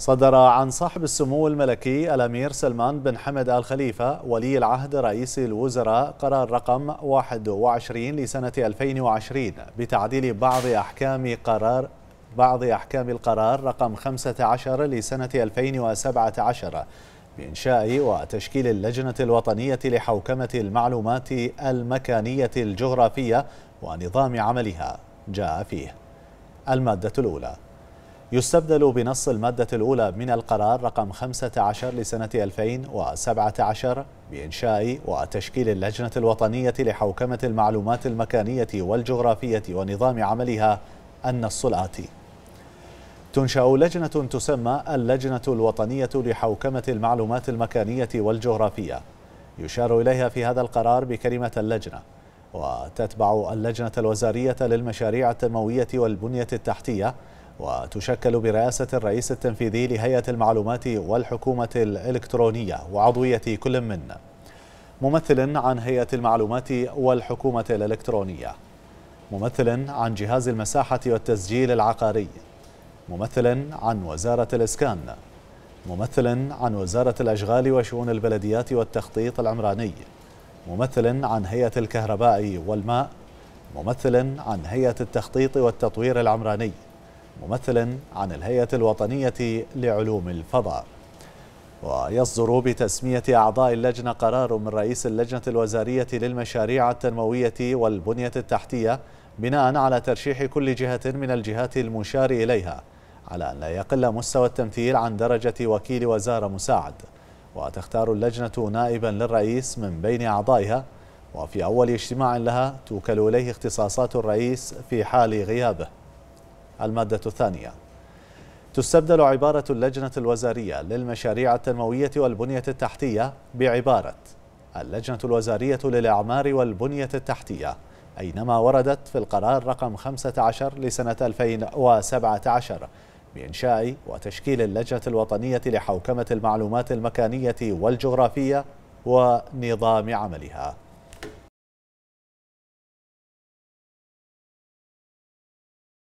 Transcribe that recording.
صدر عن صاحب السمو الملكي الأمير سلمان بن حمد آل خليفة ولي العهد رئيس الوزراء قرار رقم 21 لسنة 2020 بتعديل بعض أحكام قرار بعض أحكام القرار رقم 15 لسنة 2017 بإنشاء وتشكيل اللجنة الوطنية لحوكمة المعلومات المكانية الجغرافية ونظام عملها جاء فيه المادة الأولى يستبدل بنص المادة الأولى من القرار رقم 15 لسنة 2017 بإنشاء وتشكيل اللجنة الوطنية لحوكمة المعلومات المكانية والجغرافية ونظام عملها النص الآتي تنشأ لجنة تسمى اللجنة الوطنية لحوكمة المعلومات المكانية والجغرافية يشار إليها في هذا القرار بكلمة اللجنة وتتبع اللجنة الوزارية للمشاريع التنموية والبنية التحتية وتشكل برئاسة الرئيس التنفيذي لهيئة المعلومات والحكومة الإلكترونية وعضوية كل من ممثل عن هيئة المعلومات والحكومة الإلكترونية ممثل عن جهاز المساحة والتسجيل العقاري ممثل عن وزارة الإسكان ممثل عن وزارة الأشغال وشؤون البلديات والتخطيط العمراني ممثل عن هيئة الكهرباء والماء ممثل عن هيئة التخطيط والتطوير العمراني ممثل عن الهيئة الوطنية لعلوم الفضاء ويصدر بتسمية أعضاء اللجنة قرار من رئيس اللجنة الوزارية للمشاريع التنموية والبنية التحتية بناء على ترشيح كل جهة من الجهات المشار إليها على أن لا يقل مستوى التمثيل عن درجة وكيل وزارة مساعد وتختار اللجنة نائبا للرئيس من بين أعضائها وفي أول اجتماع لها توكل إليه اختصاصات الرئيس في حال غيابه المادة الثانية تستبدل عبارة اللجنة الوزارية للمشاريع التنموية والبنية التحتية بعبارة اللجنة الوزارية للإعمار والبنية التحتية أينما وردت في القرار رقم 15 لسنة 2017 بإنشاء وتشكيل اللجنة الوطنية لحوكمة المعلومات المكانية والجغرافية ونظام عملها